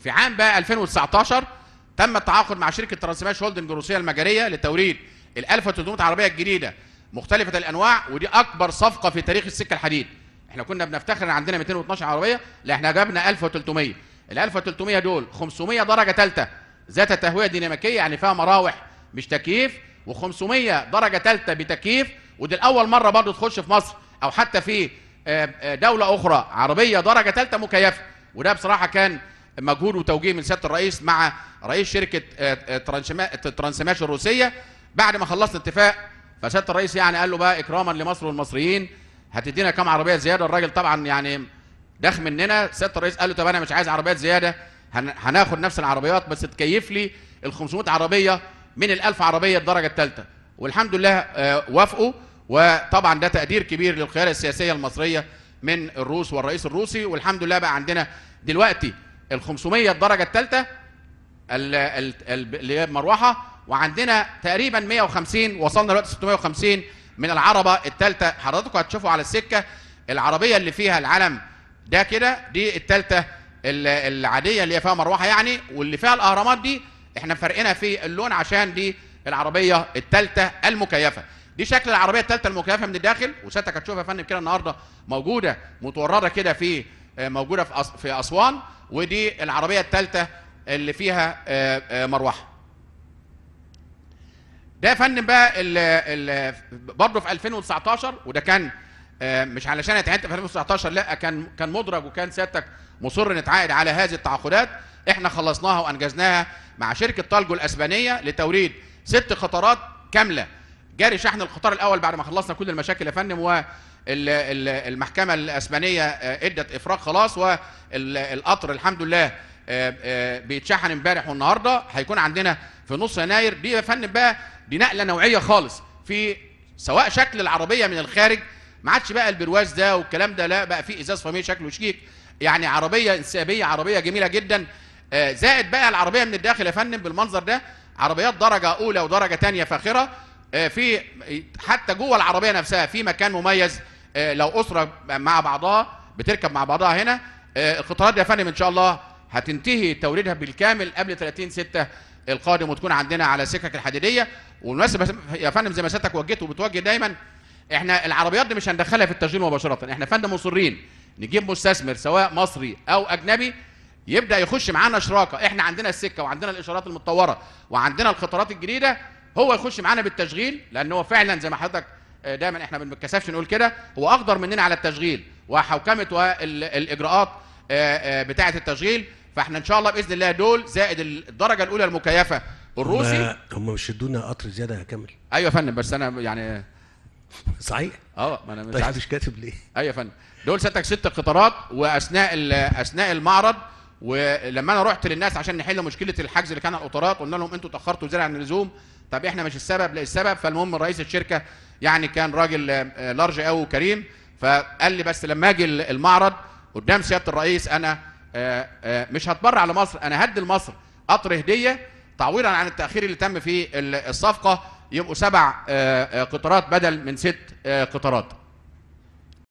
في عام بقى 2019 تم التعاقد مع شركه ترانسماش هولدنج الروسيه المجريه لتوريد ال 1300 عربيه الجديده مختلفه الانواع ودي اكبر صفقه في تاريخ السكه الحديد احنا كنا بنفتخر ان عندنا 212 عربيه لا احنا جبنا 1300 ال 1300 دول 500 درجه ثالثه ذات تهويه ديناميكيه يعني فيها مراوح مش تكييف و500 درجه ثالثه بتكييف ودي الاول مره برضه تخش في مصر او حتى في آه، آه، دوله اخرى عربيه درجه ثالثه مكيفه وده بصراحه كان مجهود وتوجيه من سياده الرئيس مع رئيس شركه آه، آه، ترانسماش الروسيه بعد ما خلصنا اتفاق فسياده الرئيس يعني قال له بقى اكراما لمصر والمصريين هتدينا كام عربيه زياده الراجل طبعا يعني داخل مننا سياده الرئيس قال له طب انا مش عايز عربيات زياده هناخد نفس العربيات بس تكيف لي ال 500 عربيه من ال 1000 عربيه الدرجه الثالثه والحمد لله آه، وافقوا وطبعا ده تقدير كبير للقياده السياسيه المصريه من الروس والرئيس الروسي والحمد لله بقى عندنا دلوقتي ال 500 الدرجه الثالثه اللي هي المروحه وعندنا تقريبا 150 وصلنا دلوقتي 650 من العربه الثالثه حضراتكم هتشوفوا على السكه العربيه اللي فيها العلم ده كده دي الثالثه العاديه اللي فيها مروحه يعني واللي فيها الاهرامات دي احنا فرقنا في اللون عشان دي العربيه الثالثه المكيفه دي شكل العربيه الثالثه المكيفه من الداخل وسيادتك هتشوفها يا فندم كده النهارده موجوده متورده كده في آه، موجوده في في اسوان ودي العربيه الثالثه اللي فيها آه، آه، مروحه ده يا فندم بقى برضه في 2019 وده كان مش علشان اتعقدت في 2019 لا كان كان مدرج وكان سيادتك مصر نتعاقد على هذه التعاقدات احنا خلصناها وانجزناها مع شركه تالجو الاسبانيه لتوريد ست قطارات كامله جاري شحن القطار الاول بعد ما خلصنا كل المشاكل يا فندم المحكمة الأسبانية آه، ادت إفراج خلاص والقطر الحمد لله آه، آه، بيتشحن امبارح والنهارده هيكون عندنا في نص يناير دي يا فندم بقى دي نقله نوعيه خالص في سواء شكل العربيه من الخارج ما عادش بقى البرواز ده والكلام ده لا بقى في ازاز فاميلي شكله شيك يعني عربيه انسيابيه عربيه جميله جدا زائد بقى العربيه من الداخل يا فندم بالمنظر ده عربيات درجه اولى ودرجه ثانيه فاخره في حتى جوه العربيه نفسها في مكان مميز آه، لو اسره مع بعضها بتركب مع بعضها هنا آه، القطارات دي يا فندم ان شاء الله هتنتهي توريدها بالكامل قبل 30 6 القادم وتكون عندنا على سكك الحديديه والمناسبه يا فندم زي ما سيادتك وجهت وبتوجه دايما احنا العربيات دي مش هندخلها في التشغيل مباشره احنا فندم مصرين نجيب مستثمر سواء مصري او اجنبي يبدا يخش معانا شراكه احنا عندنا السكه وعندنا الاشارات المتطوره وعندنا القطارات الجديده هو يخش معانا بالتشغيل لان هو فعلا زي ما حضرتك آه، دايما احنا ما بنتكسفش نقول كده هو اقدر مننا على التشغيل وحوكمه والاجراءات آه، آه، بتاعه التشغيل فاحنا ان شاء الله باذن الله دول زائد الدرجه الاولى المكيفه الروسي هم مش ادونا قطر زياده يا كامل ايوه يا فندم بس انا يعني صحيح اه ما انا مش طيب مش كاتب ليه ايوه يا فندم دول ستك ست قطارات واثناء اثناء المعرض ولما انا رحت للناس عشان نحل مشكله الحجز اللي كان على القطارات قلنا لهم انتوا اتاخرتوا زياده عن اللزوم طب احنا مش السبب لا السبب فالمهم رئيس الشركه يعني كان راجل آه، آه، لارج قوي وكريم فقال لي بس لما اجي المعرض قدام سياده الرئيس انا آه، مش هتبرع لمصر انا هدي لمصر قطر هديه تعويضا عن التاخير اللي تم في الصفقه يبقوا سبع قطارات بدل من ست قطارات